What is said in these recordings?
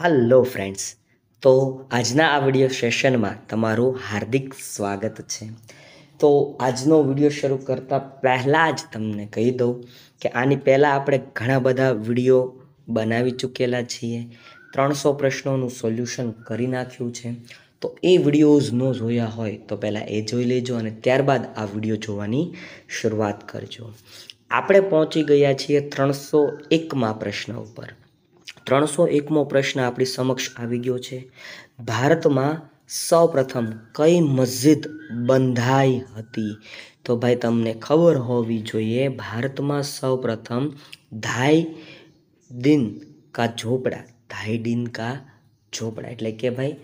hello friends તો આજના આ વિડીયો સેશનમાં તમારું હાર્દિક સ્વાગત છે તો આજનો વિડીયો શરૂ કરતા પહેલાં જ તમને કહી દઉં કે આની પહેલાં આપણે ઘણા બધા વિડીયો બનાવી ચૂકેલા છીએ ત્રણસો પ્રશ્નોનું સોલ્યુશન કરી નાખ્યું છે તો એ વિડીયોઝ ન જોયા હોય તો પહેલાં એ જોઈ લેજો અને ત્યારબાદ આ વિડીયો જોવાની શરૂઆત કરજો આપણે પહોંચી ગયા છીએ ત્રણસો એકમાં પ્રશ્ન ઉપર ત્રણસો એકમો પ્રશ્ન આપણી સમક્ષ આવી ગયો છે ભારતમાં સૌપ્રથમ કઈ મસ્જિદ બંધાઈ હતી તો ભાઈ તમને ખબર હોવી જોઈએ ભારતમાં સૌપ્રથમ ધાઈ દિન કા ઝોપડા ધાઈ દિન કા ઝોપડા એટલે કે ભાઈ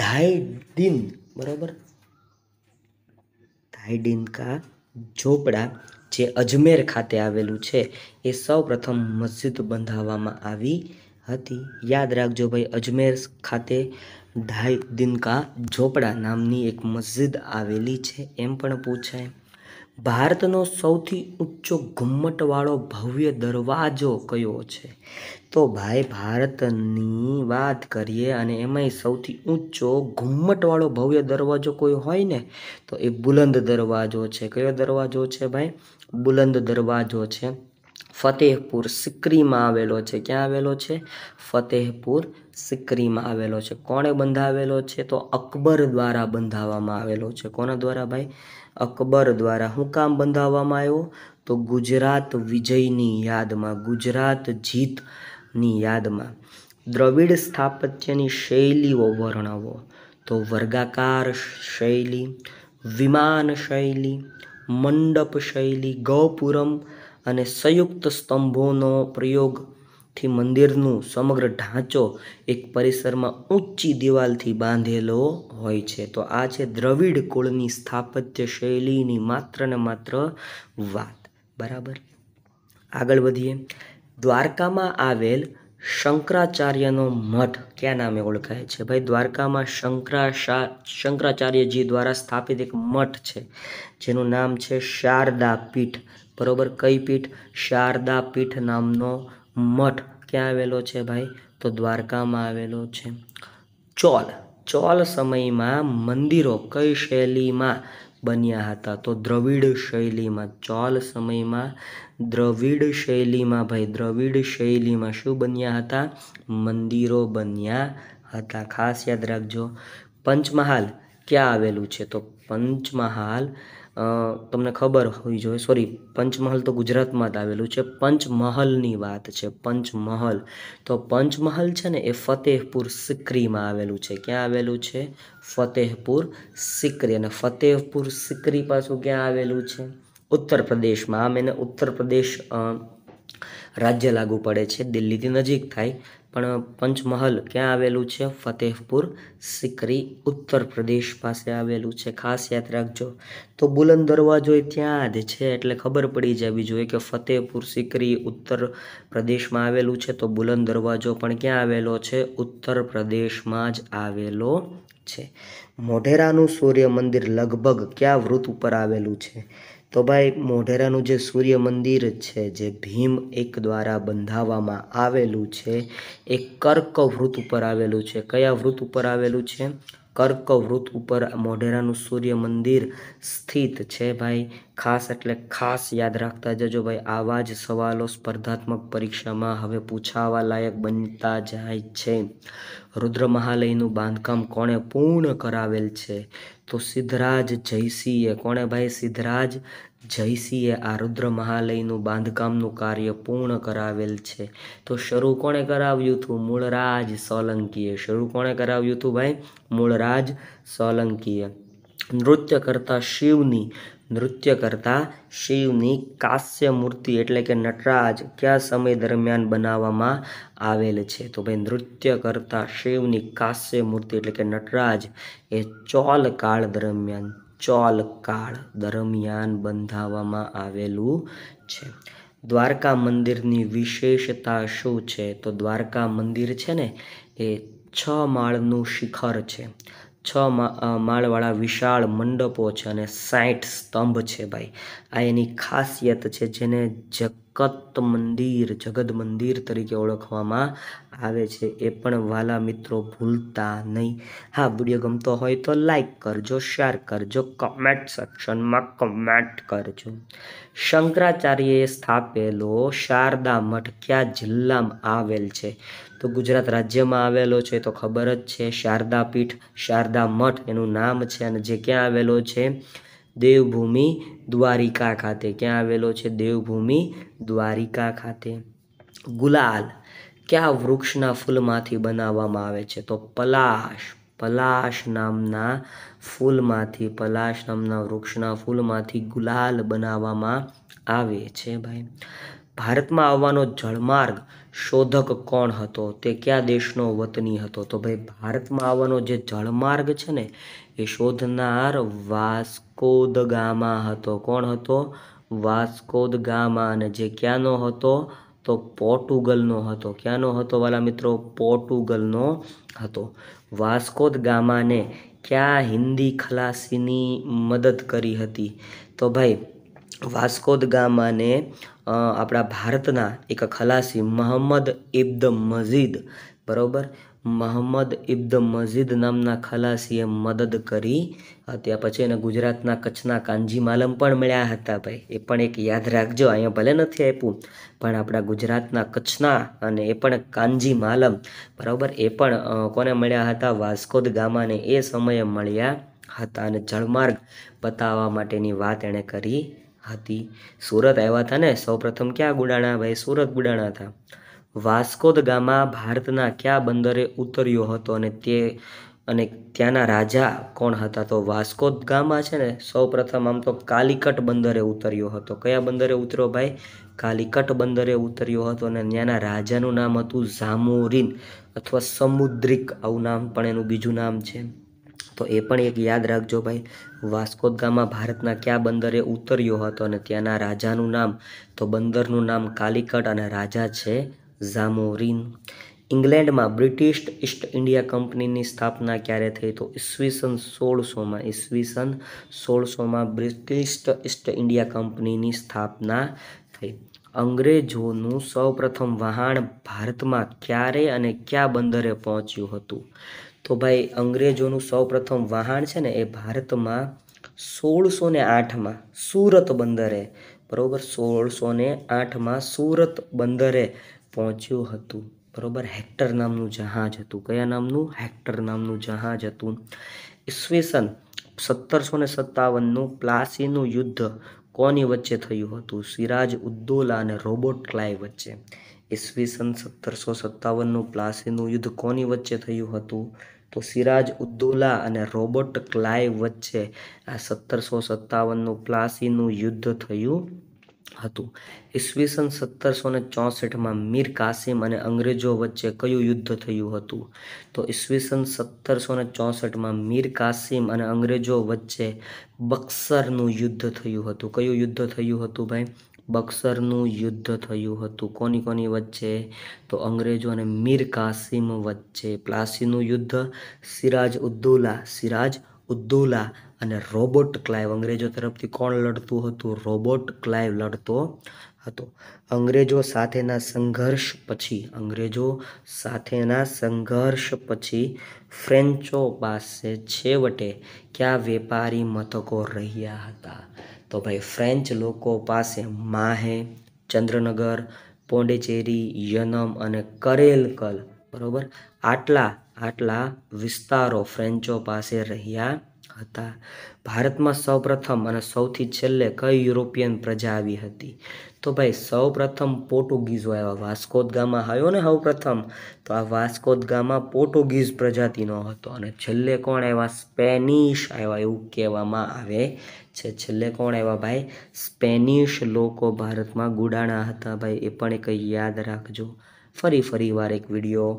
ઢાઈડીન બરાબર ઢાઈડીન કા ઝોપડા જે અજમેર ખાતે આવેલું છે એ સૌપ્રથમ મસ્જિદ બંધાવવામાં આવી હતી યાદ રાખજો ભાઈ અજમેર ખાતે ઢાઈ દિનકા ઝોપડા નામની એક મસ્જિદ આવેલી છે એમ પણ પૂછાય ભારતનો સૌથી ઊંચો ઘુમ્મટવાળો ભવ્ય દરવાજો કયો છે તો ભાઈ ભારતની વાત કરીએ અને એમાંય સૌથી ઊંચો ઘુમ્મટવાળો ભવ્ય દરવાજો કોઈ હોય ને તો એ બુલંદ દરવાજો છે કયો દરવાજો છે ભાઈ બુલંદ દરવાજો છે ફતેહપુર સિક્રીમાં આવેલો છે ક્યાં આવેલો છે ફતેહપુર સિક્રીમાં આવેલો છે કોણે બંધાવેલો છે તો અકબર દ્વારા બંધાવવામાં આવેલો છે કોના દ્વારા ભાઈ અકબર દ્વારા શું કામ બંધાવવામાં આવ્યો તો ગુજરાત વિજયની યાદમાં ગુજરાત જીતની યાદમાં દ્રવિડ સ્થાપત્યની શૈલીઓ વર્ણવો તો વર્ગાકાર શૈલી વિમાન શૈલી મંડપ શૈલી ગૌપુરમ અને સંયુક્ત સ્તંભોનો પ્રયોગ થી મંદિરનું સમગ્ર ઢાંચો એક પરિસરમાં ઊંચી દિવાલથી બાંધેલો હોય છે તો આ છે દ્રવિડ કુળની સ્થાપત્ય શૈલીની માત્ર ને માત્ર વાત બરાબર આગળ વધીએ દ્વારકામાં આવેલ શંકરાચાર્યનો મઠ ક્યાં નામે ઓળખાય છે ભાઈ દ્વારકામાં શંકરા શંકરાચાર્યજી દ્વારા સ્થાપિત એક મઠ છે જેનું નામ છે શારદા પીઠ બરોબર કઈ પીઠ શારદા પીઠ નામનો મઠ ક્યાં આવેલો છે ભાઈ તો દ્વારકામાં આવેલો છે ચોલ ચોલ સમયમાં મંદિરો કઈ શૈલીમાં બન્યા હતા તો દ્રવિડ શૈલીમાં ચોલ સમયમાં દ્રવિડ શૈલીમાં ભાઈ દ્રવિડ શૈલીમાં શું બન્યા હતા મંદિરો બન્યા હતા ખાસ યાદ રાખજો પંચમહાલ ક્યાં આવેલું છે તો પંચમહાલ તમને ખબર હોવી જોઈએ સોરી પંચમહાલ તો ગુજરાતમાં જ આવેલું છે પંચમહાલની વાત છે પંચમહાલ તો પંચમહાલ છે ને એ ફતેહપુર સિકરીમાં આવેલું છે ક્યાં આવેલું છે ફતેહપુર સિકરી અને ફતેહપુર સિકરી પાછું ક્યાં આવેલું છે ઉત્તર પ્રદેશમાં આમ એને ઉત્તર પ્રદેશ રાજ્ય લાગુ પડે છે દિલ્હીથી નજીક થાય પણ પંચમહલ ક્યાં આવેલું છે ફતેહપુર સિકરી ઉત્તર પ્રદેશ પાસે આવેલું છે ખાસ યાદ રાખજો તો બુલંદ દરવાજો એ ત્યાં જ છે એટલે ખબર પડી જવી જોઈએ કે ફતેહપુર સિકરી ઉત્તર પ્રદેશમાં આવેલું છે તો બુલંદ દરવાજો પણ ક્યાં આવેલો છે ઉત્તર પ્રદેશમાં જ આવેલો છે મોઢેરાનું સૂર્ય મંદિર લગભગ ક્યાં વૃત ઉપર આવેલું છે તો ભાઈ મોઢેરાનું જે સૂર્ય મંદિર છે જે ભીમ એક દ્વારા બંધાવવામાં આવેલું છે એ કર્ક વૃત્ત ઉપર આવેલું છે કયા વૃત્ત ઉપર આવેલું છે કર્કવૃત ઉપર મોઢેરાનું સૂર્ય મંદિર સ્થિત છે ભાઈ ખાસ એટલે ખાસ યાદ રાખતા જજો ભાઈ આવા જ સવાલો સ્પર્ધાત્મક પરીક્ષામાં હવે પૂછાવા લાયક બનતા જાય છે રુદ્ર મહાલયનું બાંધકામ કોણે પૂર્ણ કરાવેલ છે તો સિદ્ધરાજ જયસિંહે કોણે ભાઈ સિદ્ધરાજ જયસિંહે આ રુદ્ર મહાલયનું બાંધકામનું કાર્ય પૂર્ણ કરાવેલ છે તો શરૂ કોણે કરાવ્યું હતું મૂળરાજ સોલંકીએ શરૂ કોણે કરાવ્યું હતું ભાઈ મૂળરાજ સોલંકીએ નૃત્ય કરતા શિવની નૃત્ય કરતા શિવની કાસ્ય મૂર્તિ એટલે કે નટરાજ કયા સમય દરમિયાન બનાવવામાં આવેલ છે તો ભાઈ નૃત્ય કરતા શિવની કાસ્ય મૂર્તિ એટલે કે નટરાજ એ ચોલ કાળ દરમિયાન ચોલકાળ દરમિયાન બંધાવવામાં આવેલું છે દ્વારકા મંદિરની વિશેષતા શું છે તો દ્વારકા મંદિર છે ને એ છ માળનું શિખર છે છ માળવાળા વિશાળ મંડપો છે અને સાઠ સ્તંભ છે ભાઈ આ એની ખાસિયત છે જેને જગત મંદિર જગત મંદિર તરીકે ઓળખવામાં આવે છે એ પણ વાલા મિત્રો ભૂલતા નહીં હા વિડીયો ગમતો હોય તો લાઈક કરજો શેર કરજો કમેન્ટ સેક્શનમાં કમેન્ટ કરજો શંકરાચાર્યએ સ્થાપેલો શારદા મઠ કયા જિલ્લામાં આવેલ છે તો ગુજરાત રાજ્યમાં આવેલો છે તો ખબર જ છે શારદા પીઠ શારદા મઠ એનું નામ છે અને જે ક્યાં આવેલો છે દેવભૂમિ દ્વારિકા ખાતે ક્યાં આવેલો છે દેવભૂમિ દ્વારિકા ખાતે ગુલાલ કયા વૃક્ષના ફૂલમાંથી બનાવવામાં આવે છે તો પલાશ પલાશ નામના ફૂલમાંથી પલાશ નામના વૃક્ષના ફૂલમાંથી ગુલાલ બનાવવામાં આવે છે ભાઈ ભારતમાં આવવાનો જળમાર્ગ શોધક કોણ હતો તે કયા દેશનો વતની હતો તો ભાઈ ભારતમાં આવવાનો જે જળમાર્ગ છે ને એ શોધનાર વાસ્કોદ ગામા હતો કોણ હતો વાસ્કોદ ગામા અને જે ક્યાંનો હતો તો પોર્ટુગલનો હતો ક્યાંનો હતો વાલા મિત્રો પોર્ટુગલનો હતો વાસ્કોદ ગામાને ક્યાં હિન્દી ખલાસીની મદદ કરી હતી તો ભાઈ વાસ્કોદ ગામાને આપણા ભારતના એક ખલાસી મહમ્મદ ઇબ્દ મઝીદ બરોબર મહમ્મદ ઇબ્દ મસ્જિદ નામના ખલાસીએ મદદ કરી ત્યાં પછી એને ગુજરાતના કચ્છના કાંજીમાલમ પણ મળ્યા હતા ભાઈ એ પણ એક યાદ રાખજો અહીંયા ભલે નથી આપ્યું પણ આપણા ગુજરાતના કચ્છના અને એ પણ કાંજીમાલમ બરાબર એ પણ કોને મળ્યા હતા વાસ્કોદ ગામાને એ સમયે મળ્યા હતા અને જળમાર્ગ બતાવવા માટેની વાત એણે કરી હતી સુરત આવ્યા હતા ને સૌપ્રથમ ક્યાં ગુડાણા ભાઈ સુરત ગુડાણા હતા વાસ્કો દ ગામા ભારતના કયા બંદરે ઉતર્યો હતો અને તે અને ત્યાંના રાજા કોણ હતા તો વાસ્કો દ ગામા છે ને સૌ પ્રથમ આમ તો કાલિકટ બંદરે ઉતર્યો હતો કયા બંદરે ઉતર્યો ભાઈ કાલિકટ બંદરે ઉતર્યો હતો અને ત્યાંના રાજાનું નામ હતું ઝામોરીન અથવા સમુદ્રિક આવું નામ પણ એનું બીજું નામ છે તો એ પણ એક યાદ રાખજો ભાઈ વાસ્કો દ ગામા ભારતના કયા બંદરે ઉતર્યો હતો અને ત્યાંના રાજાનું નામ તો બંદરનું નામ કાલિકટ અને રાજા છે ઝામોરિન ઇંગ્લેન્ડમાં બ્રિટિશ ઈસ્ટ ઇન્ડિયા કંપનીની સ્થાપના ક્યારે થઈ તો ઈસવીસન સોળસોમાં ઈસવીસન સોળસોમાં બ્રિટિશ ઈસ્ટ ઇન્ડિયા કંપનીની સ્થાપના થઈ અંગ્રેજોનું સૌપ્રથમ વહાણ ભારતમાં ક્યારે અને કયા બંદરે પહોંચ્યું હતું તો ભાઈ અંગ્રેજોનું સૌપ્રથમ વહાણ છે ને એ ભારતમાં સોળસો ને આઠમાં સુરત બંદરે બરાબર સોળસો ને આઠમાં સુરત બંદરે પહોંચ્યું હતું બરાબર હેક્ટર નામનું જહાજ હતું કયા નામનું હેક્ટર નામનું જહાજ હતું ઈસવીસન સત્તરસો ને સત્તાવનનું પ્લાસીનું યુદ્ધ કોની વચ્ચે થયું હતું સિરાજ ઉદ્દોલા અને રોબોટ ક્લાય વચ્ચે ઈસવીસન સત્તરસો સત્તાવનનું પ્લાસીનું યુદ્ધ કોની વચ્ચે થયું હતું તો સિરાજ ઉદ્દોલા અને રોબોટ ક્લાય વચ્ચે આ સત્તરસો સત્તાવનનું પ્લાસીનું યુદ્ધ થયું હતું ઈસવીસન સત્તરસો ને ચોસઠમાં મીર કાસિમ અને અંગ્રેજો વચ્ચે કયું યુદ્ધ થયું હતું તો ઈસવીસન સત્તરસો ને ચોસઠમાં મીર કાસિમ અને અંગ્રેજો વચ્ચે બક્સરનું યુદ્ધ થયું હતું કયું યુદ્ધ થયું હતું ભાઈ બક્સરનું યુદ્ધ થયું હતું કોની કોની વચ્ચે તો અંગ્રેજો અને મીર કાસિમ વચ્ચે પ્લાસીનું યુદ્ધ સિરાજ ઉદ્દુલા સિરાજ ઉદ્દુલા અને રોબોટ ક્લાઇવ અંગ્રેજો તરફથી કોણ લડતું હતું રોબોટ ક્લાઇવ લડતો હતો અંગ્રેજો સાથેના સંઘર્ષ પછી અંગ્રેજો સાથેના સંઘર્ષ પછી ફ્રેન્ચો પાસે છેવટે કયા વેપારી મથકો રહ્યા હતા તો ભાઈ ફ્રેન્ચ લોકો પાસે માહે ચંદ્રનગર પોંડિચેરી યનમ અને કરેલકલ બરાબર આટલા આટલા વિસ્તારો ફ્રેન્ચો પાસે રહ્યા હતા ભારતમાં સૌપ્રથમ અને સૌથી છેલ્લે કઈ યુરોપિયન પ્રજા આવી હતી તો ભાઈ સૌપ્રથમ પોર્ટુગીઝો આવ્યા વાસ્કોદ ગામા આવ્યો ને સૌપ્રથમ તો આ વાસ્કોદ ગામા પોર્ટુગીઝ પ્રજાતિનો હતો અને છેલ્લે કોણ આવ્યા સ્પેનિશ આવ્યા એવું કહેવામાં આવે છે છેલ્લે કોણ આવ્યા ભાઈ સ્પેનિશ લોકો ભારતમાં ગુડાણા હતા ભાઈ એ પણ કંઈ યાદ રાખજો ફરી ફરી વાર એક વિડીયો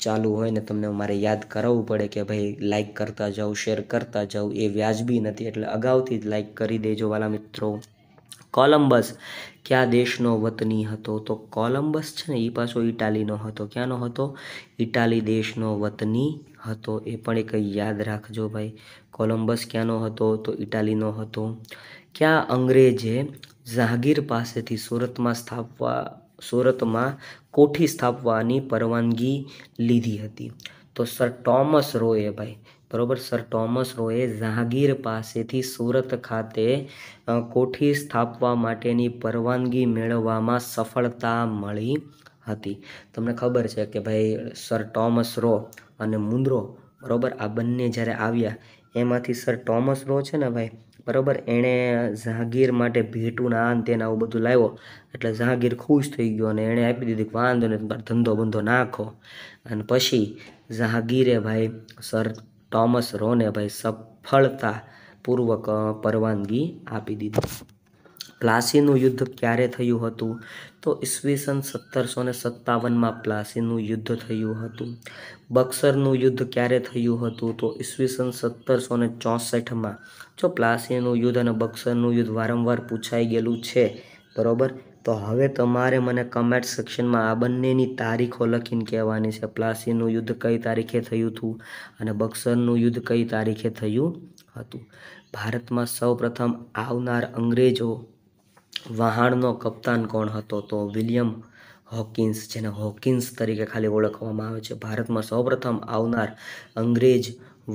ચાલુ હોય ને તમને મારે યાદ કરાવવું પડે કે ભાઈ લાઇક કરતા જાઉં શેર કરતા જાઉં એ વ્યાજબી નથી એટલે અગાઉથી જ લાઇક કરી દેજો વાલા મિત્રો કોલમ્બસ કયા દેશનો વતની હતો તો કોલમ્બસ છે ને એ પાછો ઇટાલીનો હતો ક્યાંનો હતો ઇટાલી દેશનો વતની હતો એ પણ એક યાદ રાખજો ભાઈ કોલમ્બસ ક્યાંનો હતો તો ઇટાલીનો હતો ક્યાં અંગ્રેજે જહાંગીર પાસેથી સુરતમાં સ્થાપવા સુરતમાં કોઠી સ્થાપવાની પરવાનગી લીધી હતી તો સર ટોમસ રોએ ભાઈ બરોબર સર ટોમસ રોએ જહાંગીર પાસેથી સુરત ખાતે કોઠી સ્થાપવા માટેની પરવાનગી મેળવવામાં સફળતા મળી હતી તમને ખબર છે કે ભાઈ સર ટોમસ રો અને મુન્દ્રો બરોબર આ બંને જ્યારે આવ્યા એમાંથી સર ટોમસ રો છે ને ભાઈ બરાબર એણે જહાંગીર માટે ભેટું ના આન તેના આવું બધું લાવ્યો એટલે જહાંગીર ખુશ થઈ ગયો અને એણે આપી દીધી કે વાંધો ને ધંધો બંધો નાખો અને પછી જહાંગીરે ભાઈ સર ટોમસ રોને ભાઈ સફળતાપૂર્વક પરવાનગી આપી દીધી પ્લાસીનું યુદ્ધ ક્યારે થયું હતું તો ઈસવીસન સત્તરસો ને સત્તાવનમાં પ્લાસીનું યુદ્ધ થયું હતું બક્સરનું યુદ્ધ ક્યારે થયું હતું તો ઈસવીસન સત્તરસો ને ચોસઠમાં જો પ્લાસીનું યુદ્ધ અને બક્સરનું યુદ્ધ વારંવાર પૂછાઈ ગયેલું છે બરાબર તો હવે તમારે મને કમેન્ટ સેક્શનમાં આ બંનેની તારીખો લખીને કહેવાની છે પ્લાસીનું યુદ્ધ કઈ તારીખે થયું હતું અને બક્સરનું યુદ્ધ કઈ તારીખે થયું હતું ભારતમાં સૌપ્રથમ આવનાર અંગ્રેજો વહાણનો કપ્તાન કોણ હતો તો વિલિયમ હોકિન્સ જેને હોકિન્સ તરીકે ખાલી ઓળખવામાં આવે છે ભારતમાં સૌપ્રથમ આવનાર અંગ્રેજ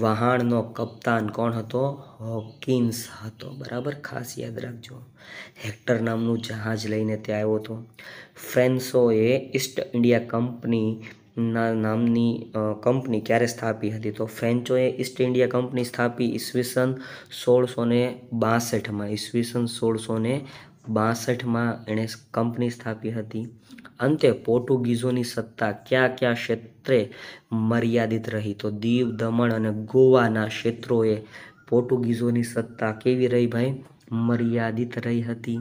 વહાણનો કપ્તાન કોણ હતો હોકિન્સ હતો બરાબર ખાસ યાદ રાખજો હેક્ટર નામનું જહાજ લઈને તે આવ્યો હતો ફ્રેન્સોએ ઈસ્ટ ઇન્ડિયા કંપનીના નામની કંપની ક્યારે સ્થાપી હતી તો ફ્રેન્ચોએ ઈસ્ટ ઇન્ડિયા કંપની સ્થાપી ઈસવીસન સોળસો ને બાસઠમાં ઈસવીસન સોળસો ને બાસઠમાં એણે કંપની સ્થાપી હતી અંતે પોર્ટુગીઝોની સત્તા કયા કયા ક્ષેત્રે મર્યાદિત રહી તો દીવ દમણ અને ગોવાના ક્ષેત્રોએ પોર્ટુગીઝોની સત્તા કેવી રહી ભાઈ મર્યાદિત રહી હતી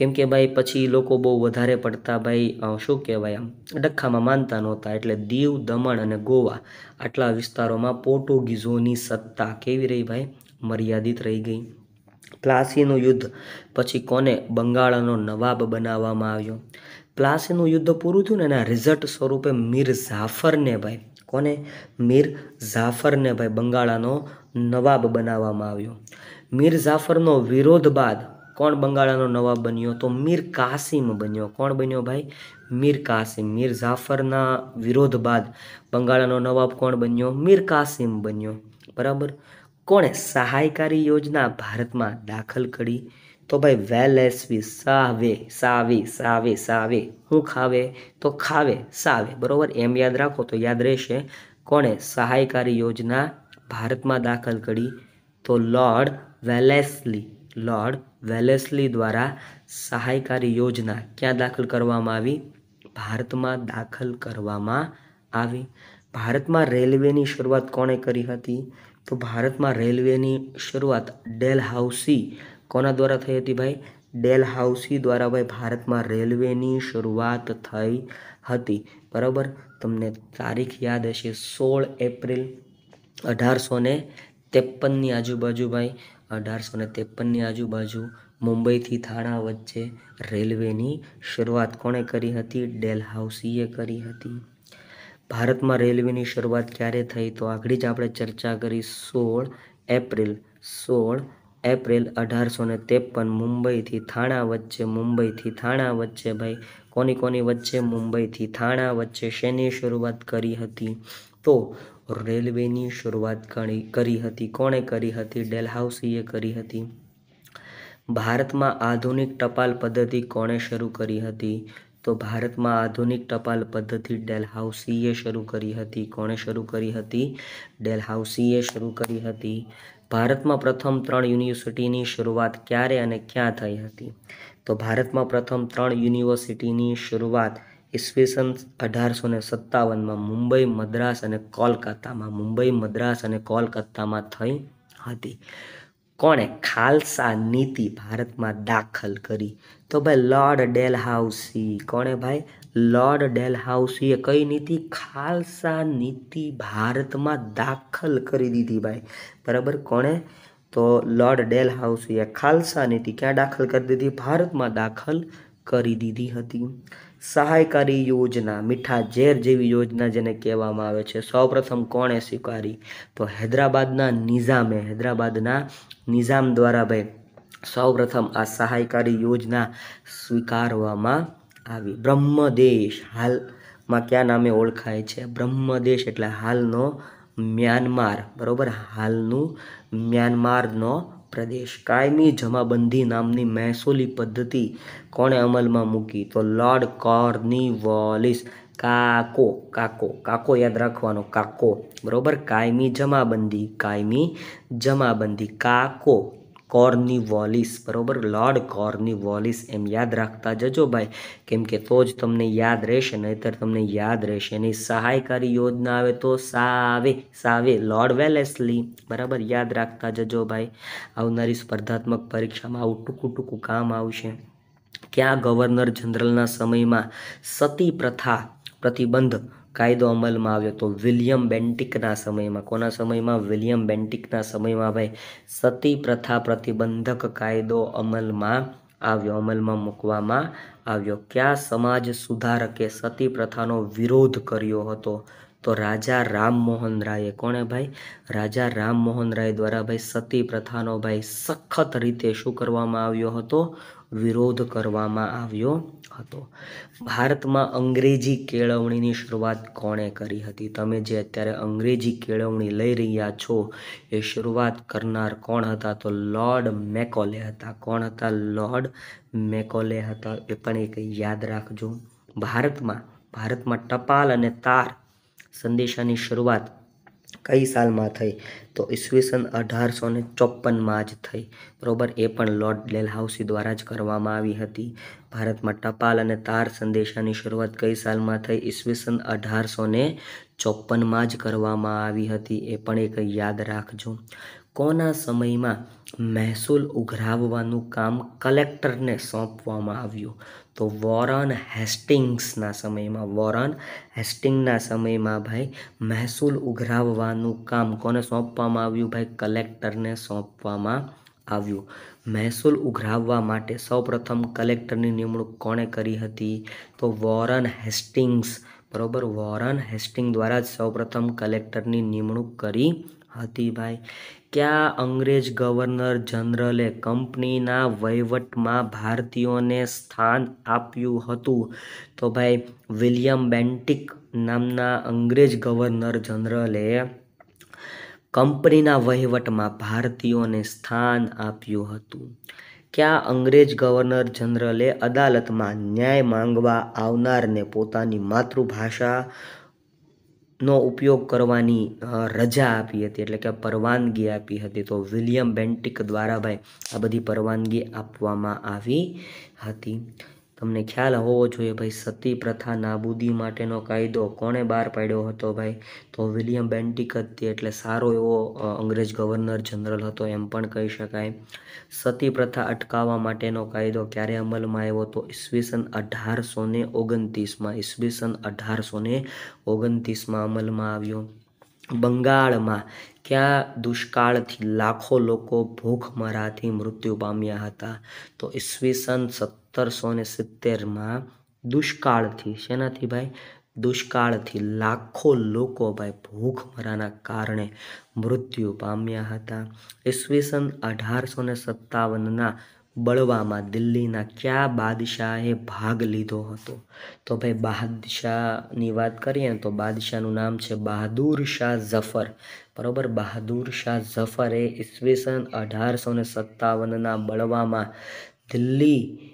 કેમ કે ભાઈ પછી લોકો બહુ વધારે પડતા ભાઈ શું કહેવાય આમ ડખ્ખામાં માનતા નહોતા એટલે દીવ દમણ અને ગોવા આટલા વિસ્તારોમાં પોર્ટુગીઝોની સત્તા કેવી રહી ભાઈ મર્યાદિત રહી ગઈ પ્લાસીનું યુદ્ધ પછી કોને બંગાળનો નવાબ બનાવવામાં આવ્યો પ્લાસીનું યુદ્ધ પૂરું થયું ને એના રિઝલ્ટ સ્વરૂપે મીર ઝાફરને ભાઈ કોને મીર ઝાફરને ભાઈ બંગાળાનો નવાબ બનાવવામાં આવ્યો મીર ઝાફરનો વિરોધ બાદ કોણ બંગાળાનો નવાબ બન્યો તો મીર કાસિમ બન્યો કોણ બન્યો ભાઈ મીર કાસિમ મીર ઝાફરના વિરોધ બાદ બંગાળાનો નવાબ કોણ બન્યો મીર કાસિમ બન્યો બરાબર કોણે સહાયકારી યોજના ભારતમાં દાખલ કરી તો ભાઈ વેલેસવી એસવી સાવે સાવી સાવે સાવે હું ખાવે તો ખાવે સાવે બરાબર એમ યાદ રાખો તો યાદ રહેશે કોણે સહાયકારી યોજના ભારતમાં દાખલ કરી તો લોર્ડ વેલેસલી લોર્ડ વેલેસલી દ્વારા સહાયકારી યોજના ક્યાં દાખલ કરવામાં આવી ભારતમાં દાખલ કરવામાં આવી ભારતમાં રેલવેની શરૂઆત કોણે કરી હતી તો ભારતમાં રેલવેની શરૂઆત ડેલહાઉસી કોના દ્વારા થઈ હતી ભાઈ ડેલહાઉસી દ્વારા ભાઈ ભારતમાં રેલવેની શરૂઆત થઈ હતી બરાબર તમને તારીખ યાદ હશે સોળ એપ્રિલ અઢારસો ને ત્રેપનની આજુબાજુ ભાઈ અઢારસો ને ત્રેપનની આજુબાજુ મુંબઈથી થાણા વચ્ચે રેલવેની શરૂઆત કોણે કરી હતી ડેલહાઉસીએ કરી હતી ભારતમાં રેલવેની શરૂઆત ક્યારે થઈ તો આગળ જ આપણે ચર્ચા કરી સોળ એપ્રિલ સોળ એપ્રિલ અઢારસો ને ત્રેપન મુંબઈથી થાણા વચ્ચે મુંબઈથી થાણા વચ્ચે ભાઈ કોની કોની વચ્ચે મુંબઈથી થાણા વચ્ચે શેની શરૂઆત કરી હતી તો રેલવેની શરૂઆત કરી હતી કોણે કરી હતી ડેલહાઉસીએ કરી હતી ભારતમાં આધુનિક ટપાલ પદ્ધતિ કોણે શરૂ કરી હતી તો ભારતમાં આધુનિક ટપાલ પદ્ધતિ ડેલહાઉસીએ શરૂ કરી હતી કોણે શરૂ કરી હતી ડેલહાઉસીએ શરૂ કરી હતી ભારતમાં પ્રથમ ત્રણ યુનિવર્સિટીની શરૂઆત ક્યારે અને ક્યાં થઈ હતી તો ભારતમાં પ્રથમ ત્રણ યુનિવર્સિટીની શરૂઆત ઈસવીસન અઢારસો ને સત્તાવનમાં મુંબઈ મદ્રાસ અને કોલકાતામાં મુંબઈ મદ્રાસ અને કોલકાતામાં થઈ હતી કોણે ખાલસા નીતિ ભારતમાં દાખલ કરી તો ભાઈ લોર્ડ ડેલહાઉસી કોણે ભાઈ લોર્ડ ડેલહાઉસીએ કઈ નીતિ ખાલસા નીતિ ભારતમાં દાખલ કરી દીધી ભાઈ બરાબર કોણે તો લોર્ડ ડેલહાઉસીએ ખાલસા નીતિ ક્યાં દાખલ કરી દીધી ભારતમાં દાખલ કરી દીધી હતી સહાયકારી યોજના મીઠા ઝેર જેવી યોજના જેને કહેવામાં આવે છે સૌપ્રથમ કોણે સ્વીકારી તો હૈદરાબાદના નિઝામે હૈદરાબાદના નિઝામ દ્વારા ભાઈ સૌપ્રથમ આ સહાયકારી યોજના સ્વીકારવામાં આવી બ્રહ્મદેશ હાલમાં કયા નામે ઓળખાય છે બ્રહ્મદેશ એટલે હાલનો મ્યાનમાર બરાબર હાલનું મ્યાનમારનો પ્રદેશ કાયમી જમાબંધી નામની મહેસૂલી પદ્ધતિ કોણે અમલમાં મૂકી તો લોર્ડ કોર્નિવોલિસ કાકો કાકો કાકો યાદ રાખવાનો કાકો બરોબર કાયમી જમાબંધી કાયમી જમાબંધી કાકો કોર્ની વોલિસ બરાબર લોર્ડ કોર્ની વોલિસ એમ યાદ રાખતા જજો ભાઈ કેમ કે તો જ તમને યાદ રહેશે નહીતર તમને યાદ રહેશે એની સહાયકારી યોજના આવે તો સાવે સાવે લોર્ડ વેલેસલી બરાબર યાદ રાખતા જજો ભાઈ આવનારી સ્પર્ધાત્મક પરીક્ષામાં આવું ટૂંકું ટૂંકું કામ આવશે ક્યાં ગવર્નર જનરલના સમયમાં સતી પ્રથા પ્રતિબંધ કાયદો અમલમાં આવ્યો તો વિલિયમ બેન્ટિકના સમયમાં કોના સમયમાં વિલિયમ બેન્ટિકના સમયમાં ભાઈ સતી પ્રથા પ્રતિબંધક કાયદો અમલમાં આવ્યો અમલમાં મૂકવામાં આવ્યો કયા સમાજ સુધારકે સતી પ્રથાનો વિરોધ કર્યો હતો તો રાજા રામમોહન રાયે કોણે ભાઈ રાજા રામમોહન રાય દ્વારા ભાઈ સતી પ્રથાનો ભાઈ સખત રીતે શું કરવામાં આવ્યો હતો વિરોધ કરવામાં આવ્યો હતો ભારતમાં અંગ્રેજી કેળવણીની શરૂઆત કોણે કરી હતી તમે જે અત્યારે અંગ્રેજી કેળવણી લઈ રહ્યા છો એ શરૂઆત કરનાર કોણ હતા તો લોર્ડ મેકોલે હતા કોણ હતા લોર્ડ મેકોલે હતા એ પણ એક યાદ રાખજો ભારતમાં ભારતમાં ટપાલ અને તાર સંદેશાની શરૂઆત કઈ સાલમાં થઈ તો ઈસવીસન અઢારસો ને ચોપનમાં જ થઈ બરાબર એ પણ લોર્ડ ડેલહાઉસી દ્વારા જ કરવામાં આવી હતી ભારતમાં ટપાલ અને તાર સંદેશાની શરૂઆત કઈ સાલમાં થઈ ઈસવીસન અઢારસો ને ચોપનમાં જ કરવામાં આવી હતી એ પણ એક યાદ રાખજો કોના સમયમાં મહેસૂલ ઉઘરાવવાનું કામ કલેક્ટરને સોંપવામાં આવ્યું તો વોરન હેસ્ટિંગ્સના સમયમાં વોરન હેસ્ટિંગના સમયમાં ભાઈ મહેસૂલ ઉઘરાવવાનું કામ કોને સોંપવામાં આવ્યું ભાઈ કલેક્ટરને સોંપવામાં આવ્યું મહેસૂલ ઉઘરાવવા માટે સૌપ્રથમ કલેક્ટરની નિમણૂક કોણે કરી હતી તો વોરન હેસ્ટિંગ્સ બરાબર વોરન હેસ્ટિંગ દ્વારા જ સૌપ્રથમ કલેક્ટરની નિમણૂક કરી હતી ભાઈ કયા અંગ્રેજ ગવર્નર જનરલે કંપનીના વહીવટમાં ભારતીયોને સ્થાન આપ્યું હતું તો ભાઈ વિલિયમ બેન્ટિક નામના અંગ્રેજ ગવર્નર જનરલે કંપનીના વહીવટમાં ભારતીયોને સ્થાન આપ્યું હતું કયા અંગ્રેજ ગવર્નર જનરલે અદાલતમાં ન્યાય માંગવા આવનારને પોતાની માતૃભાષા નો ઉપયોગ કરવાની રજા આપી હતી એટલે કે પરવાનગી આપી હતી તો વિલિયમ બેન્ટિક દ્વારા ભાઈ આ બધી પરવાનગી આપવામાં આવી હતી તમને ખ્યાલ હોવો જોઈએ ભાઈ સતી પ્રથા નાબૂદી માટેનો કાયદો કોણે બહાર પાડ્યો હતો ભાઈ તો વિલિયમ બેન્ટિક હતી એટલે સારો એવો અંગ્રેજ ગવર્નર જનરલ હતો એમ પણ કહી શકાય સતી પ્રથા અટકાવવા માટેનો કાયદો ક્યારે અમલમાં આવ્યો તો ઈસવીસન અઢારસો ને ઓગણત્રીસમાં ઈસવીસન અઢારસો ને ઓગણત્રીસમાં અમલમાં આવ્યો બંગાળમાં ક્યાં દુષ્કાળથી લાખો લોકો ભૂખમરાથી મૃત્યુ પામ્યા હતા તો ઈસવીસન સત્તર સત્તરસો ને સિત્તેરમાં દુષ્કાળથી શેનાથી ભાઈ દુષ્કાળથી લાખો લોકો ભાઈ ભૂખમરાના કારણે મૃત્યુ પામ્યા હતા ઈસવીસન અઢારસો ને સત્તાવનના બળવામાં દિલ્હીના કયા બાદશાહે ભાગ લીધો હતો તો ભાઈ બહાદશાહની વાત કરીએ તો બાદશાહનું નામ છે બહાદુર શાહ ઝફર બરાબર બહાદુર શાહ ઝફરે ઈસવીસન અઢારસો ને સત્તાવનના બળવામાં દિલ્હી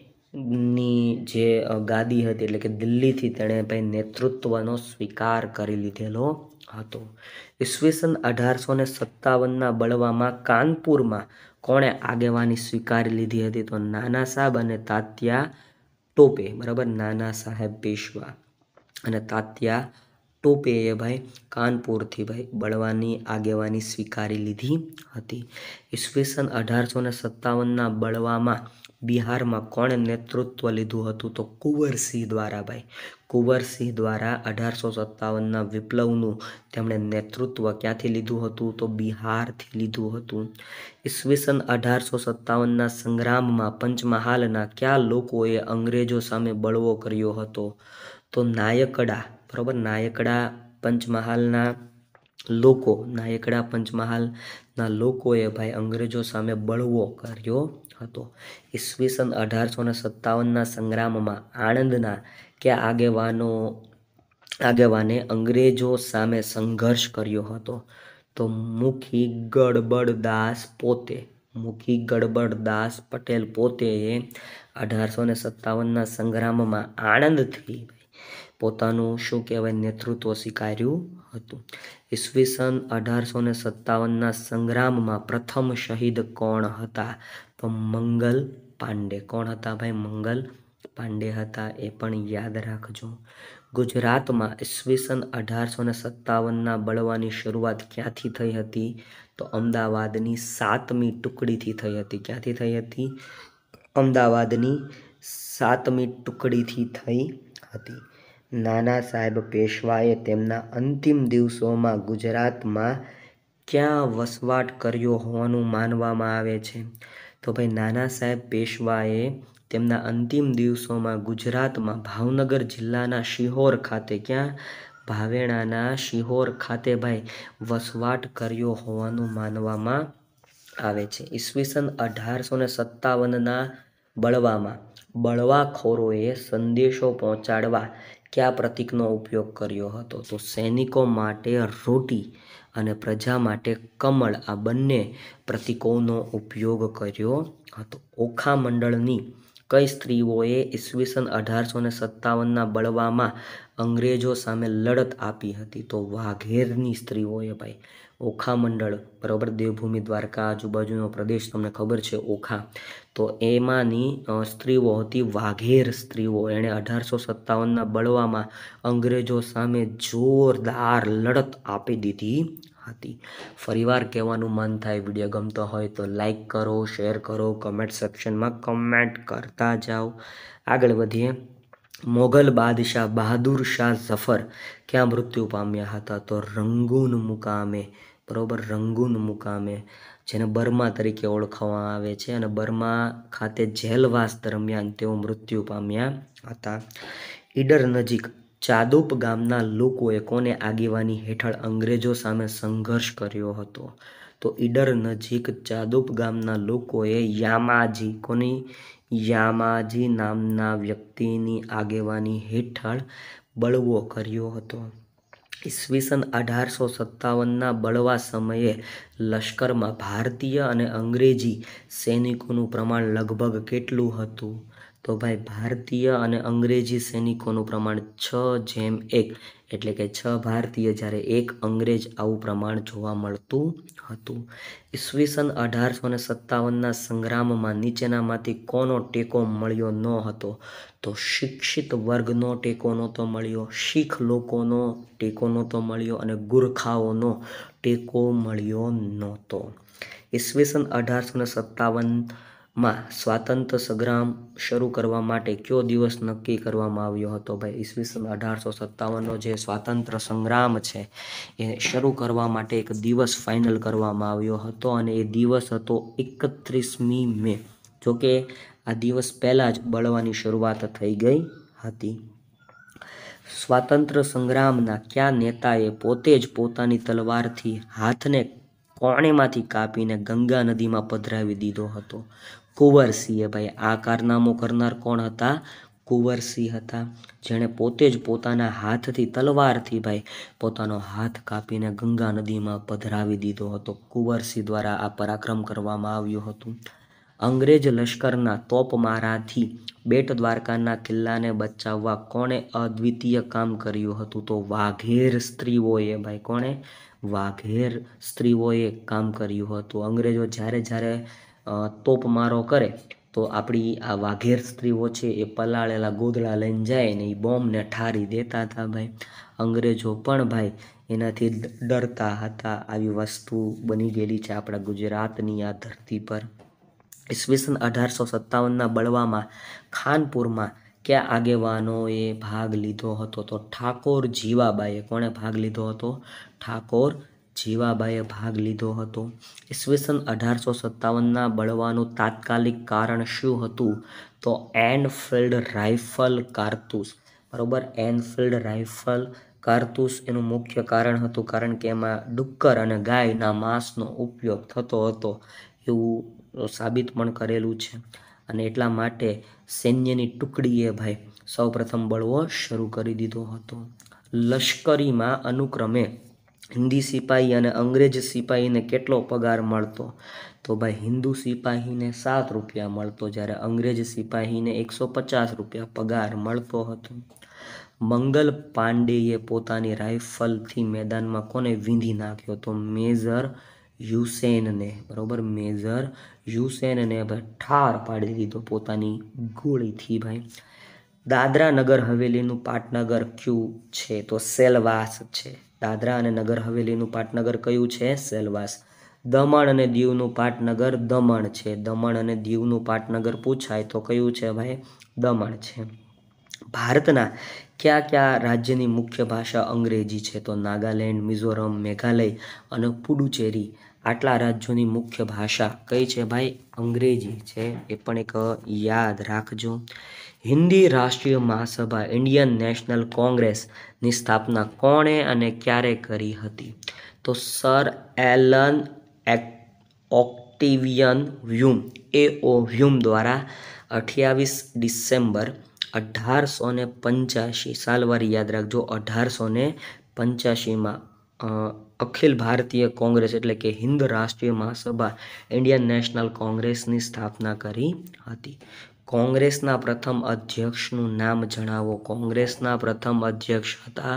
ની જે ગાદી હતી એટલે કે દિલ્હીથી તેણે ભાઈ નેતૃત્વનો સ્વીકાર કરી લીધેલો હતો ઈસવીસન અઢારસો ને સત્તાવનના બળવામાં કાનપુરમાં કોણે આગેવાની સ્વીકારી લીધી હતી તો નાના સાહેબ અને તાત્યા ટોપે બરાબર નાના સાહેબ પેશવા અને તાત્યા ટોપેએ ભાઈ કાનપુરથી ભાઈ બળવાની આગેવાની સ્વીકારી લીધી હતી ઈસવીસન અઢારસો ને સત્તાવનના બળવામાં બિહારમાં કોણે નેતૃત્વ લીધું હતું તો કુંવરસિંહ દ્વારા ભાઈ કુંવરસિંહ દ્વારા અઢારસો સત્તાવનના વિપ્લવનું તેમણે નેતૃત્વ ક્યાંથી લીધું હતું તો બિહારથી લીધું હતું ઈસવીસન અઢારસો સત્તાવનના સંગ્રામમાં પંચમહાલના કયા લોકોએ અંગ્રેજો સામે બળવો કર્યો હતો તો નાયકડા બરાબર નાયકડા પંચમહાલના લોકો નાયકડા પંચમહાલના લોકોએ ભાઈ અંગ્રેજો સામે બળવો કર્યો હતો ઈસવીસન અઢારસો ને સત્તાવનના સંગ્રામમાં આણંદના કે આગેવાનો આગેવાને અંગ્રેજો સામે સંઘર્ષ કર્યો હતો તો મુખી ગડબડદાસ પોતે મુખી ગડબડદાસ પટેલ પોતે એ અઢારસો ને સત્તાવનના સંગ્રામમાં આણંદથી પોતાનું શું કહેવાય નેતૃત્વ સ્વીકાર્યું હતું ઈસવીસન અઢારસો ને સત્તાવનના સંગ્રામમાં પ્રથમ શહીદ કોણ હતા તો મંગલ પાંડે કોણ હતા ભાઈ મંગલ પાંડે હતા એ પણ યાદ રાખજો ગુજરાતમાં ઈસવીસન અઢારસો ને સત્તાવનના બળવાની શરૂઆત ક્યાંથી થઈ હતી તો અમદાવાદની સાતમી ટુકડીથી થઈ હતી ક્યાંથી થઈ હતી અમદાવાદની સાતમી ટુકડીથી થઈ હતી નાના સાહેબ પેશવાએ તેમના અંતિમ દિવસોમાં ગુજરાતમાં ક્યાં વસવાટ કર્યો હોવાનું માનવામાં આવે છે તો ભાઈ નાના સાહેબ પેશવાએ તેમના અંતિમ દિવસોમાં ગુજરાતમાં ભાવનગર જિલ્લાના શિહોર ખાતે ક્યાં ભાવેણાના શિહોર ખાતે ભાઈ વસવાટ કર્યો હોવાનું માનવામાં આવે છે ઈસવીસન અઢારસો ને સત્તાવનના બળવામાં બળવાખોરોએ સંદેશો પહોંચાડવા કયા પ્રતીકનો ઉપયોગ કર્યો હતો તો સૈનિકો માટે રોટી અને પ્રજા માટે કમળ આ બંને પ્રતિકોનો ઉપયોગ કર્યો હતો ઓખા મંડળની કઈ સ્ત્રીઓએ ઈસવીસન અઢારસો ને સત્તાવનના બળવામાં અંગ્રેજો સામે લડત આપી હતી તો વાઘેરની સ્ત્રીઓએ ભાઈ ઓખા મંડળ બરાબર દેવભૂમિ દ્વારકા આજુબાજુનો પ્રદેશ તમને ખબર છે ઓખા તો એમાંની સ્ત્રીઓ હતી વાઘેર સ્ત્રીઓ એણે અઢારસો સત્તાવનના બળવામાં અંગ્રેજો સામે જોરદાર લડત આપી દીધી હતી ફરીવાર કહેવાનું મન થાય વિડીયો ગમતો હોય તો લાઈક કરો શેર કરો કમેન્ટ સેક્શનમાં કમેન્ટ કરતા જાઓ આગળ વધીએ મોગલ બાદશાહ બહાદુર શાહ ઝફર ક્યાં મૃત્યુ પામ્યા હતા તો રંગૂન મુકામે બરાબર રંગૂન મુકામે જેને બર્મા તરીકે ઓળખવામાં આવે છે અને બર્મા ખાતે જેલવાસ દરમિયાન તેઓ મૃત્યુ પામ્યા હતા ઈડર નજીક ચાદોપ ગામના લોકોએ કોને આગેવાની હેઠળ અંગ્રેજો સામે સંઘર્ષ કર્યો હતો તો ઈડર નજીક ચાદોપ ગામના લોકોએ યામાજી કોની યામાજી નામના વ્યક્તિની આગેવાની હેઠળ બળવો કર્યો હતો ઈસવીસન અઢારસો સત્તાવનના બળવા સમયે લશ્કરમાં ભારતીય અને અંગ્રેજી સૈનિકોનું પ્રમાણ લગભગ કેટલું હતું તો ભાઈ ભારતીય અને અંગ્રેજી સૈનિકોનું પ્રમાણ છ જેમ એક એટલે કે છ ભારતીય જ્યારે એક અંગ્રેજ આવું પ્રમાણ જોવા મળતું હતું ઈસવીસન અઢારસો ને સત્તાવનના સંગ્રામમાં નીચેનામાંથી કોનો ટેકો મળ્યો ન હતો તો શિક્ષિત વર્ગનો ટેકો નહોતો મળ્યો શીખ લોકોનો ટેકો નહોતો મળ્યો અને ગુરખાઓનો ટેકો મળ્યો નહોતો ઈસવીસન અઢારસો ને સત્તાવન માં સ્વાતંત્ર્ય સંગ્રામ શરૂ કરવા માટે કયો દિવસ નક્કી કરવામાં આવ્યો હતો ભાઈ ઈસવીસન અઢારસો સત્તાવનનો જે સ્વાતંત્ર્ય સંગ્રામ છે એ શરૂ કરવા માટે એક દિવસ ફાઇનલ કરવામાં આવ્યો હતો અને એ દિવસ હતો એકત્રીસમી મે જોકે આ દિવસ પહેલાં જ બળવાની શરૂઆત થઈ ગઈ હતી સ્વાતંત્ર્ય સંગ્રામના કયા નેતાએ પોતે જ પોતાની તલવારથી હાથને કોણેમાંથી કાપીને ગંગા નદીમાં પધરાવી દીધો હતો કુંવરસિંહે ભાઈ આ કારનામો કરનાર કોણ હતા કુંવરસિંહ હતા જેણે પોતે જ પોતાના હાથથી તલવારથી ભાઈ પોતાનો હાથ કાપીને ગંગા નદીમાં પધરાવી દીધો હતો કુંવરસિંહ દ્વારા આ પરાક્રમ કરવામાં આવ્યું હતું અંગ્રેજ લશ્કરના તોપમારાથી બેટ દ્વારકાના કિલ્લાને બચાવવા કોણે અદ્વિતીય કામ કર્યું હતું તો વાઘેર સ્ત્રીઓએ ભાઈ કોણે વાઘેર સ્ત્રીઓએ કામ કર્યું હતું અંગ્રેજો જ્યારે જ્યારે તોપ મારો કરે તો આપણી આ વાઘેર સ્ત્રીઓ છે એ પલાળેલા ગોદડા લઈને જાય ને એ બોમ્બને ઠારી દેતા હતા ભાઈ અંગ્રેજો પણ ભાઈ એનાથી ડરતા હતા આવી વસ્તુ બની ગયેલી છે આપણા ગુજરાતની આ ધરતી પર ઈસવીસન અઢારસો સત્તાવનના બળવામાં ખાનપુરમાં કયા આગેવાનોએ ભાગ લીધો હતો તો ઠાકોર જીવાબાઈએ કોણે ભાગ લીધો હતો ઠાકોર જીવાબાએ ભાગ લીધો હતો ઈસવીસન અઢારસો સત્તાવનના બળવાનું તાત્કાલિક કારણ શું હતું તો એનફિલ્ડ રાઇફલ કારતુસ બરાબર એનફિલ્ડ રાઇફલ કારતુસ એનું મુખ્ય કારણ હતું કારણ કે એમાં ડુક્કર અને ગાયના માંસનો ઉપયોગ થતો હતો એવું સાબિત પણ કરેલું છે અને એટલા માટે સૈન્યની ટુકડીએ ભાઈ સૌપ્રથમ બળવો શરૂ કરી દીધો હતો લશ્કરીમાં અનુક્રમે હિન્દી સિપાહી અને અંગ્રેજ સિપાહીને કેટલો પગાર મળતો તો ભાઈ હિન્દુ સિપાહીને સાત રૂપિયા મળતો જ્યારે અંગ્રેજ સિપાહીને એકસો પચાસ રૂપિયા પગાર મળતો હતો મંગલ પાંડેએ પોતાની રાઇફલથી મેદાનમાં કોને વીંધી નાખ્યો તો મેજર યુસેનને બરાબર મેજર યુસેનને ભાઈ ઠાર પાડી દીધો પોતાની ગોળીથી ભાઈ દાદરા નગર હવેલીનું પાટનગર ક્યુ છે તો સેલવાસ છે દાદરા અને નગર હવેલીનું પાટનગર કયું છે સેલવાસ દમણ અને દીવનું પાટનગર દમણ છે દમણ અને દીવનું પાટનગર પૂછાય તો કયું છે ભાઈ દમણ છે ભારતના કયા કયા રાજ્યની મુખ્ય ભાષા અંગ્રેજી છે તો નાગાલેન્ડ મિઝોરમ મેઘાલય અને પુડુચેરી આટલા રાજ્યોની મુખ્ય ભાષા કઈ છે ભાઈ અંગ્રેજી છે એ પણ એક યાદ રાખજો હિન્દી રાષ્ટ્રીય મહાસભા ઇન્ડિયન નેશનલ કોંગ્રેસની સ્થાપના કોણે અને ક્યારે કરી હતી તો સર એલન એક ઓક્ટિવિયન વ્યુમ એ ઓ વ્યુમ દ્વારા અઠ્યાવીસ ડિસેમ્બર અઢારસો ને પંચ્યાસી સાલવાર યાદ રાખજો અઢારસો ને પંચ્યાસીમાં અખિલ ભારતીય કોંગ્રેસ એટલે કે હિન્દ રાષ્ટ્રીય મહાસભા ઇન્ડિયન નેશનલ કોંગ્રેસની સ્થાપના કરી હતી કોંગ્રેસના પ્રથમ અધ્યક્ષનું નામ જણાવો કોંગ્રેસના પ્રથમ અધ્યક્ષ હતા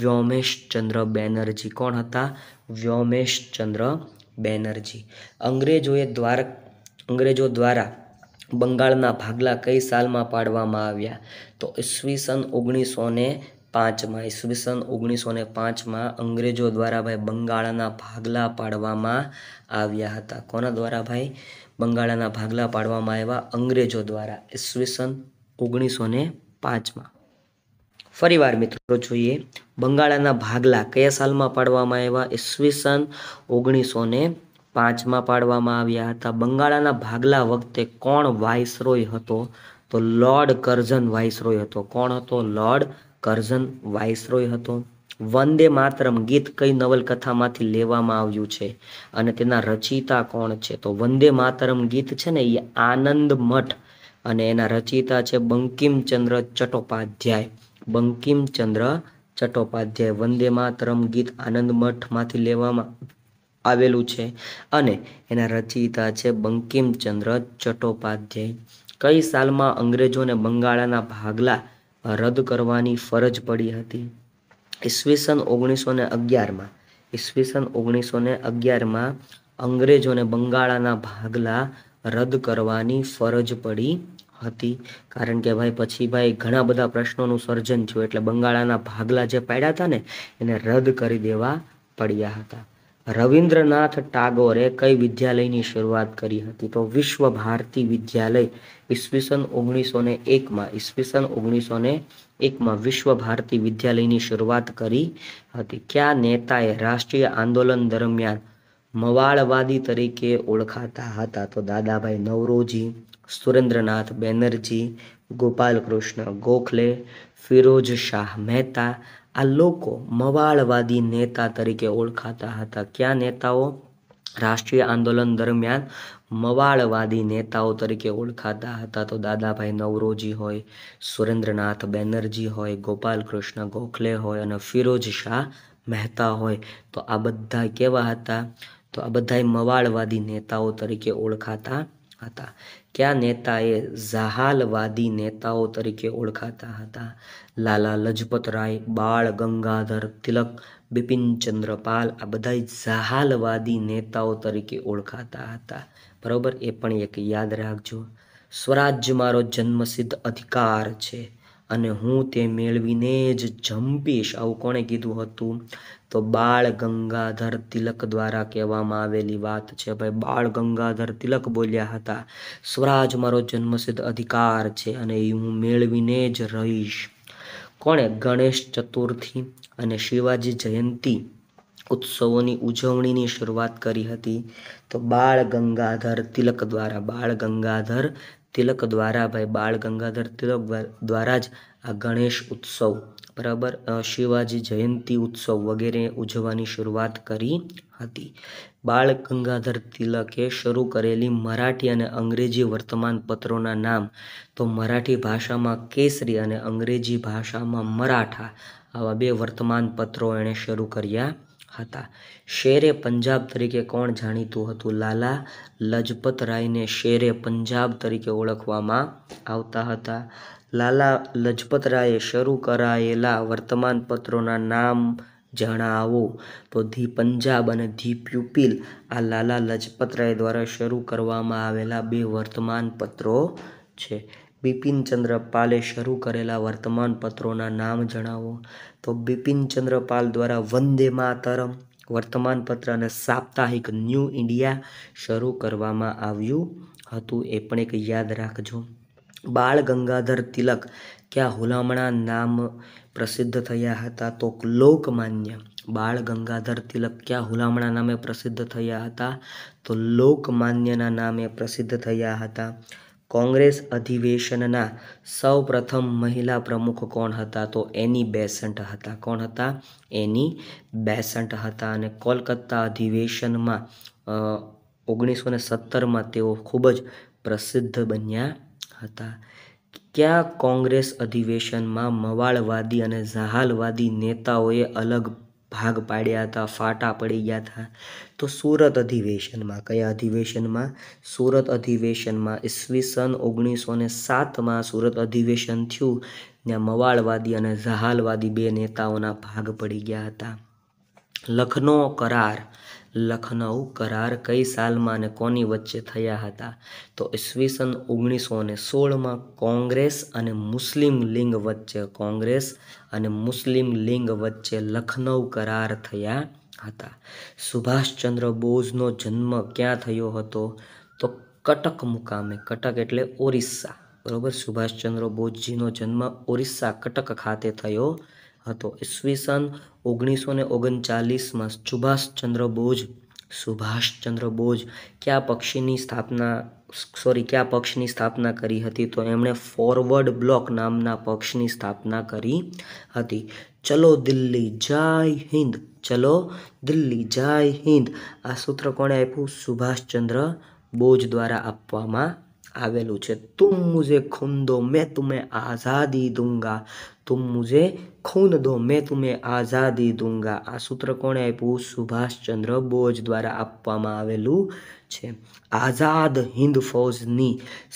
વ્યોમેશ ચંદ્ર બેનર્જી કોણ હતા વ્યોમેશ ચંદ્ર બેનર્જી અંગ્રેજોએ દ્વાર અંગ્રેજો દ્વારા બંગાળના ભાગલા કઈ સાલમાં પાડવામાં આવ્યા તો ઈસવીસન ઓગણીસો ને પાંચમાં ઈસવીસન ઓગણીસો ને પાંચમાં અંગ્રેજો દ્વારા ભાઈ બંગાળના ભાગલા પાડવામાં આવ્યા હતા કોના દ્વારા ભાઈ બંગાળાના ભાગલા પાડવામાં આવ્યા અંગ્રેજો દ્વારા ઈસવીસન ઓગણીસો ને પાંચમાં ફરીવાર મિત્રો જોઈએ બંગાળાના ભાગલા કયા સાલમાં પાડવામાં આવ્યા ઈસવીસન ઓગણીસો ને પાંચમાં પાડવામાં આવ્યા હતા બંગાળાના ભાગલા વખતે કોણ વાઇસરોય હતો તો લોર્ડ કરઝન વાઇસરોય હતો કોણ હતો લોર્ડ કરઝન વાઇસરોય હતો વંદે માતરમ ગીત કઈ નવલકથામાંથી લેવામાં આવ્યું છે અને તેના રચયિતા કોણ છે તો વંદે માતરમ ગીત છે ને એ આનંદ મઠ અને એના રચયિતા છે બંકિમચંદ્ર ચટ્ટોપાધ્યાય બંકિમચંદ્ર ચટ્ટોપાધ્યાય વંદે માતરમ ગીત આનંદ મઠમાંથી લેવામાં આવેલું છે અને એના રચયિતા છે બંકિમચંદ્ર ચટ્ટોપાધ્યાય કઈ સાલમાં અંગ્રેજોને બંગાળાના ભાગલા રદ કરવાની ફરજ પડી હતી ઈસવીસન ઓગણીસો ને અગિયારમાં ઈસવીસન ઓગણીસો ને અગિયારમાં અંગ્રેજોને બંગાળાના ભાગલા રદ કરવાની ફરજ પડી હતી કારણ કે ભાઈ પછી ભાઈ ઘણા બધા પ્રશ્નોનું સર્જન થયું એટલે બંગાળાના ભાગલા જે પાડ્યા હતા ને એને રદ કરી દેવા પડ્યા હતા રવિન્દ્રનાથ ટાગોરે કઈ વિદ્યાલયની શરૂઆત કરી હતી તો વિશ્વ ભારતી વિદ્યાલય ઈસવીસન ઓગણીસો ને એકમાં ઈસવીસન ઓગણીસો ને એકમાં વિશ્વ ભારતી વિદ્યાલયની શરૂઆત કરી હતી કયા નેતાએ રાષ્ટ્રીય આંદોલન દરમિયાન મવાળવાદી તરીકે ઓળખાતા હતા તો દાદાભાઈ નવરોજી સુરેન્દ્રનાથ બેનર્જી ગોપાલકૃષ્ણ ગોખલે ફિરોજ શાહ મહેતા આ લોકો મવાળવાદી નેતા તરીકે ઓળખાતા હતા કયા નેતાઓ રાષ્ટ્રીય આંદોલન દરમિયાન મવાળવાદી નેતાઓ તરીકે ઓળખાતા હતા તો દાદાભાઈ નવરોજી હોય સુરેન્દ્રનાથ બેનર્જી હોય ગોપાલ કૃષ્ણ ગોખલે હોય અને ફિરોજ શાહ મહેતા હોય તો આ બધા કેવા હતા તો આ બધા મવાળવાદી નેતાઓ તરીકે ઓળખાતા હતા કયા નેતાએ જહાલવાદી નેતાઓ તરીકે ઓળખાતા હતા લાલા લજપત રાય બાળ ગંગાધર તિલક બિપિન ચંદ્રપાલ આ બધા જહાલવાદી નેતાઓ તરીકે ઓળખાતા હતા બરાબર એ પણ એક યાદ રાખજો સ્વરાજ્ય મારો જન્મસિદ્ધ અધિકાર છે અને હું તે મેળવીને જ જંપીશ આવું કોણે કીધું હતું તો બાળ ગંગાધર તિલક દ્વારા કહેવામાં આવેલી વાત છે ભાઈ બાળ ગંગાધર તિલક બોલ્યા હતા સ્વરાજ મારો જન્મસિદ્ધ અધિકાર છે અને એ હું મેળવીને જ રહીશ કોણે ગણેશ ચતુર્થી અને શિવાજી જયંતી ઉત્સવોની ઉજવણીની શરૂઆત કરી હતી તો બાળ ગંગાધર તિલક દ્વારા બાળ ગંગાધર તિલક દ્વારા ભાઈ બાળ ગંગાધર તિલક દ્વારા જ આ ગણેશ ઉત્સવ બરાબર શિવાજી જયંતી ઉત્સવ વગેરે ઉજવવાની શરૂઆત કરી હતી બાળ ગંગાધર તિલકે શરૂ કરેલી મરાઠી અને અંગ્રેજી વર્તમાન પત્રોના નામ તો મરાઠી ભાષામાં કેસરી અને અંગ્રેજી ભાષામાં મરાઠા આવા બે વર્તમાન પત્રો એણે શરૂ કર્યા હતા શેરે પંજાબ તરીકે કોણ જાણીતું હતું લાલા લજપત રાયને શેરે પંજાબ તરીકે ઓળખવામાં આવતા હતા લાલા લજપત રાયે શરૂ કરાયેલા વર્તમાનપત્રોના નામ જણાવો તો ધી પંજાબ અને ધી પ્યુપિલ આ લાલા લજપત રાય દ્વારા શરૂ કરવામાં આવેલા બે વર્તમાનપત્રો છે બિપિનચંદ્ર પાલે શરૂ કરેલા વર્તમાનપત્રોના નામ જણાવો તો બિપિન ચંદ્રપાલ દ્વારા વંદે માતરમ વર્તમાનપત્ર અને સાપ્તાહિક ન્યૂ ઇન્ડિયા શરૂ કરવામાં આવ્યું હતું એ પણ એક યાદ રાખજો બાળ ગંગાધર તિલક ક્યાં હુલામણા નામ પ્રસિદ્ધ થયા હતા તો લોકમાન્ય બાળ ગંગાધર તિલક ક્યાં હુલામણા નામે પ્રસિદ્ધ થયા હતા તો લોકમાન્યના નામે પ્રસિદ્ધ થયા હતા કોંગ્રેસ અધિવેશનના સૌ પ્રથમ મહિલા પ્રમુખ કોણ હતા તો એની બેસન્ટ હતા કોણ હતા એની બેસન્ટ હતા અને કોલકત્તા અધિવેશનમાં ઓગણીસો ને સત્તરમાં તેઓ ખૂબ જ પ્રસિદ્ધ બન્યા હતા ક્યાં કોંગ્રેસ અધિવેશનમાં મવાળવાદી અને ઝહાલવાદી નેતાઓએ અલગ ભાગ પાડ્યા હતા ફાટા પડી ગયા હતા તો સુરત અધિવેશનમાં કયા અધિવેશનમાં સુરત અધિવેશનમાં ઈસવીસન ઓગણીસો ને સાતમાં સુરત અધિવેશન થયું ત્યાં મવાળવાદી અને ઝહાલવાદી બે નેતાઓના ભાગ પડી ગયા હતા લખનૌ કરાર લખનઉ કરાર કઈ સાલમાં અને કોની વચ્ચે થયા હતા તો ઈસવીસન ઓગણીસો ને સોળમાં કોંગ્રેસ અને મુસ્લિમ લિંગ વચ્ચે કોંગ્રેસ અને મુસ્લિમ લિંગ વચ્ચે લખનઉ કરાર થયા હતા સુભાષચંદ્ર બોઝનો જન્મ ક્યાં થયો હતો તો કટક મુકામે કટક એટલે ઓરિસ્સા બરોબર સુભાષચંદ્ર બોઝજીનો જન્મ ઓરિસ્સા કટક ખાતે થયો હતો ઈસવીસન ઓગણીસો ને ઓગણચાલીસમાં સુભાષચંદ્ર બોઝ સુભાષચંદ્ર બોઝ કયા પક્ષીની સ્થાપના સોરી કયા પક્ષની સ્થાપના કરી હતી તો એમણે ફોરવર્ડ બ્લોક નામના પક્ષની સ્થાપના કરી હતી ચલો દિલ્હી જય હિન્દ ચલો દિલ્હી જય હિન્દ આ સૂત્ર કોણે આપ્યું સુભાષચંદ્ર બોઝ દ્વારા આપવામાં આવેલું છે તું મુજે ખુંદો મેં તુમે આઝાદી દૂંગા तुम मुझे ખૂન દો મેં तुम्हें આઝાદી દૂંગા આ સૂત્ર કોણે આપ્યું સુભાષચંદ્ર બોઝ દ્વારા આપવામાં આવેલું છે આઝાદ હિન્દ ફૌજની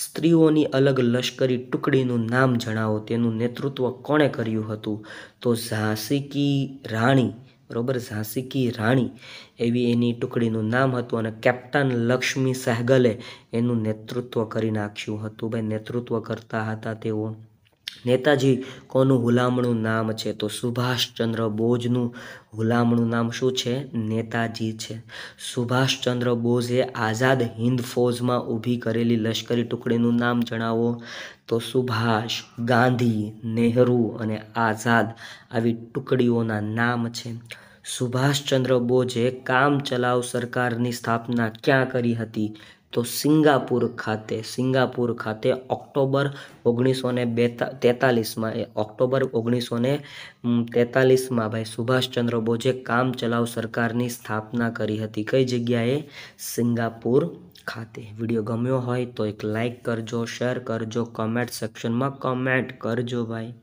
સ્ત્રીઓની અલગ લશ્કરી ટુકડીનું નામ જણાવો તેનું નેતૃત્વ કોણે કર્યું હતું તો ઝાંસી રાણી બરોબર ઝાંસી રાણી એવી એની ટુકડીનું નામ હતું અને કેપ્ટન લક્ષ્મી સહેગલે એનું નેતૃત્વ કરી નાખ્યું હતું ભાઈ નેતૃત્વ કરતા હતા તેઓ નેતાજી કોનું હુલામણું નામ છે તો સુભાષચંદ્ર બોઝનું હુલામણું નામ શું છે નેતાજી છે સુભાષચંદ્ર બોઝે આઝાદ હિન્દ ફોજમાં ઊભી કરેલી લશ્કરી ટુકડીનું નામ જણાવો તો સુભાષ ગાંધી નેહરુ અને આઝાદ આવી ટુકડીઓના નામ છે સુભાષચંદ્ર બોઝે કામચલાઉ સરકારની સ્થાપના ક્યાં કરી હતી તો સિંગાપુર ખાતે સિંગાપુર ખાતે ઓક્ટોબર ઓગણીસો ને બેતા તેતાલીસમાં એ ઓક્ટોબર ઓગણીસો ને તેતાલીસમાં ભાઈ સુભાષચંદ્ર બોઝે કામ ચલાવ સરકારની સ્થાપના કરી હતી કઈ જગ્યાએ સિંગાપુર ખાતે વિડીયો ગમ્યો હોય તો એક લાઇક કરજો શેર કરજો કમેન્ટ સેક્શનમાં કમેન્ટ કરજો ભાઈ